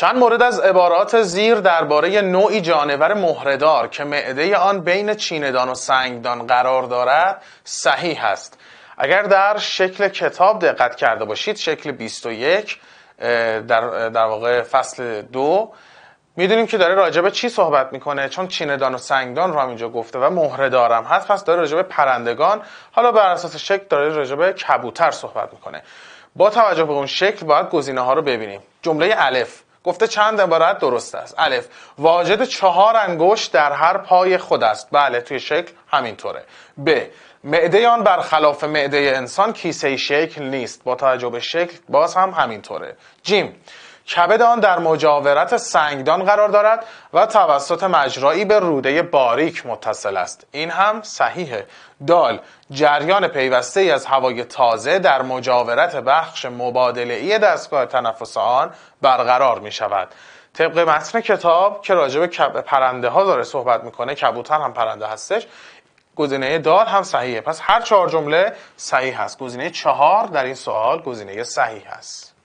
چند مورد از عبارات زیر درباره نوعی جانور مهردار که معده آن بین چیندان و سنگدان قرار دارد صحیح است اگر در شکل کتاب دقت کرده باشید شکل 21 در, در واقع فصل دو میدونیم که داره راجع به چی صحبت میکنه چون چیندان و سنگدان رو اینجا گفته و مهره دارم هست پس داره راجع به پرندگان حالا بر اساس شکل داره راجع به کبوتر صحبت میکنه با توجه به اون شکل باید گزینه ها رو ببینیم جمله الف گفته چند عبارت درست است الف واجد چهار انگشت در هر پای خود است بله توی شکل همینطوره ب معده آن برخلاف معده انسان کیسه شکل نیست با توجه به شکل باز هم همینطوره جیم کبد آن در مجاورت سنگدان قرار دارد و توسط مجرایی به روده باریک متصل است این هم صحیحه دال جریان پیوسته ای از هوای تازه در مجاورت بخش مبادله ای دستگاه تنفس آن برقرار می شود طبق متن کتاب که راجع به پرنده ها داره صحبت میکنه کبوتر هم پرنده هستش گزینه دال هم صحیحه پس هر چهار جمله صحیح هست گزینه چهار در این سوال گزینه صحیح هست